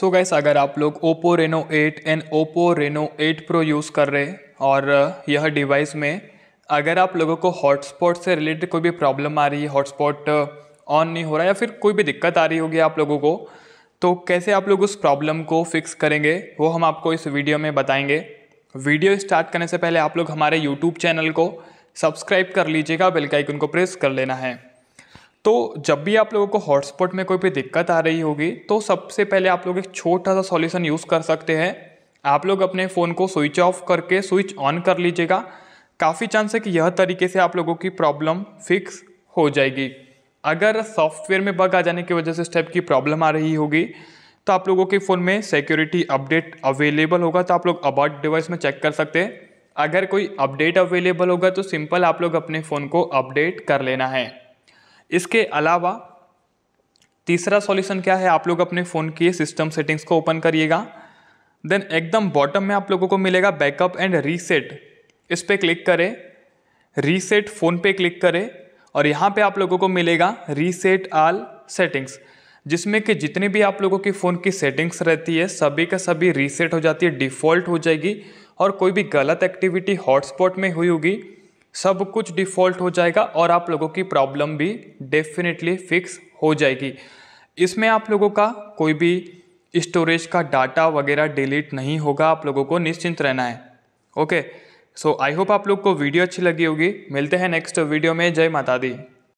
सो so gas अगर आप लोग Oppo Reno 8 and Oppo Reno 8 pro use कर रहे और यह डिवाइस में अगर आप लोगों को हॉटस्पॉट से रिलेटेड कोई भी प्रॉब्लम आ रही है हॉटस्पॉट ऑन नहीं हो रहा या फिर कोई भी दिक्कत आ रही होगी आप लोगों को तो कैसे आप लोग उस प्रॉब्लम को फिक्स करेंगे वो हम आपको इस वीडियो में बताएंगे वीडियो स्टार्ट करने से पहले आप लोग हमारे यूट्यूब चैनल को सब्सक्राइब कर लीजिएगा बेल का आइकन को प्रेस कर लेना है तो जब भी आप लोगों को हॉटस्पॉट में कोई भी दिक्कत आ रही होगी तो सबसे पहले आप लोग एक छोटा सा सॉल्यूशन यूज़ कर सकते हैं आप लोग अपने फ़ोन को स्विच ऑफ करके स्विच ऑन कर लीजिएगा काफ़ी चांस है कि यह तरीके से आप लोगों की प्रॉब्लम फिक्स हो जाएगी अगर सॉफ्टवेयर में बग आ जाने की वजह से इस टाइप की प्रॉब्लम आ रही होगी तो आप लोगों के फ़ोन में सिक्योरिटी अपडेट अवेलेबल होगा तो आप लोग अबाउट डिवाइस में चेक कर सकते हैं अगर कोई अपडेट अवेलेबल होगा तो सिंपल आप लोग अपने फ़ोन को अपडेट कर लेना है इसके अलावा तीसरा सॉल्यूशन क्या है आप लोग अपने फ़ोन की सिस्टम सेटिंग्स को ओपन करिएगा देन एकदम बॉटम में आप लोगों को मिलेगा बैकअप एंड रीसेट इस पर क्लिक करें रीसेट फ़ोन पे क्लिक करें और यहाँ पे आप लोगों को मिलेगा रीसेट आल सेटिंग्स जिसमें कि जितने भी आप लोगों के फ़ोन की सेटिंग्स रहती है सभी का सभी रीसेट हो जाती है डिफ़ॉल्ट हो जाएगी और कोई भी गलत एक्टिविटी हॉटस्पॉट में हुई होगी सब कुछ डिफ़ॉल्ट हो जाएगा और आप लोगों की प्रॉब्लम भी डेफिनेटली फिक्स हो जाएगी इसमें आप लोगों का कोई भी स्टोरेज का डाटा वगैरह डिलीट नहीं होगा आप लोगों को निश्चिंत रहना है ओके सो आई होप आप लोग को वीडियो अच्छी लगी होगी मिलते हैं नेक्स्ट वीडियो में जय माता दी